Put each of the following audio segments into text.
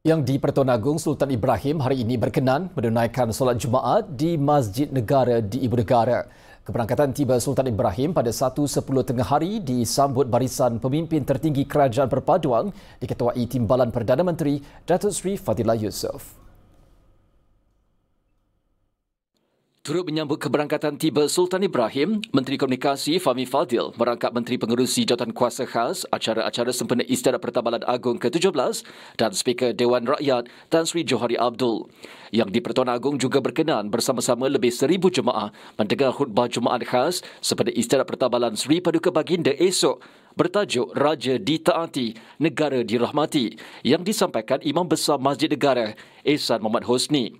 yang di Pertuan Agong Sultan Ibrahim hari ini berkenan menunaikan solat Jumaat di Masjid Negara di Ibu Negara. Keberangkatan tiba Sultan Ibrahim pada 1.10 tengah hari disambut barisan pemimpin tertinggi Kerajaan Perpaduan diketuai Timbalan Perdana Menteri Datuk Sri Fadila Yusof. Turut menyambut keberangkatan tiba Sultan Ibrahim, Menteri Komunikasi Fahmi Fadil merangkap Menteri Pengerusi Jawatan Kuasa Khas acara-acara sempena istiadat Pertambalan Agong ke-17 dan Speaker Dewan Rakyat Tan Sri Johari Abdul. Yang di Pertuan Agong juga berkenan bersama-sama lebih seribu jemaah mendengar khutbah jemaah khas sempena istiadat Pertambalan Sri Paduka Baginda esok bertajuk Raja Ditaati, Negara Dirahmati yang disampaikan Imam Besar Masjid Negara Ehsan Muhammad Hosni.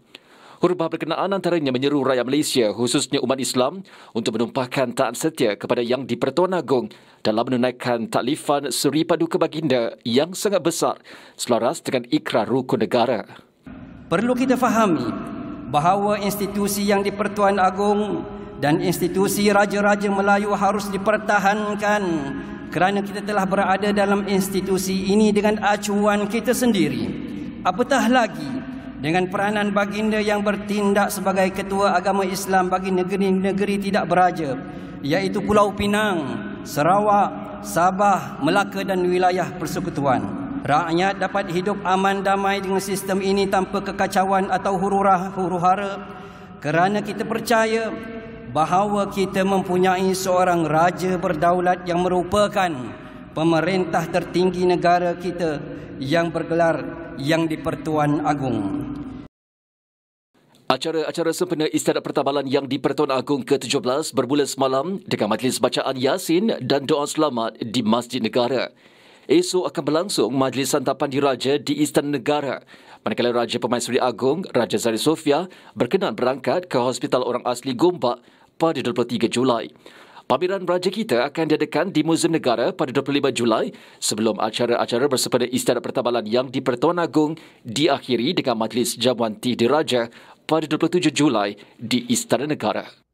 Huruf berkenaan antaranya menyeru rakyat Malaysia khususnya umat Islam untuk menumpahkan taat setia kepada Yang di-Pertuan Agong dalam menunaikan taklifan Seri Paduka Baginda yang sangat besar selaras dengan ikrar rukun negara. Perlu kita fahami bahawa institusi Yang di-Pertuan Agong dan institusi Raja-Raja Melayu harus dipertahankan kerana kita telah berada dalam institusi ini dengan acuan kita sendiri. Apatah lagi dengan peranan baginda yang bertindak sebagai ketua agama Islam bagi negeri-negeri tidak beraja iaitu Pulau Pinang, Sarawak, Sabah, Melaka dan wilayah persekutuan. Rakyat dapat hidup aman damai dengan sistem ini tanpa kekacauan atau huru-hara kerana kita percaya bahawa kita mempunyai seorang raja berdaulat yang merupakan pemerintah tertinggi negara kita yang bergelar Yang di-Pertuan Agung. Acara-acara sempena istiadat Pertabalan yang di-Pertuan Agung ke-17 bermula semalam dengan majlis bacaan Yasin dan doa selamat di Masjid Negara. Esok akan berlangsung majlis santapan diraja di Istana Negara. Manakala Raja Pemaisuri Agong, Raja Zari Sofia berkenan berangkat ke Hospital Orang Asli Gombak pada 23 Julai. Pameran Raja kita akan diadakan di Muzium Negara pada 25 Julai sebelum acara-acara bersepeda Istana Pertambalan yang di Pertuan Agung diakhiri dengan majlis jamuan Tih Diraja pada 27 Julai di Istana Negara.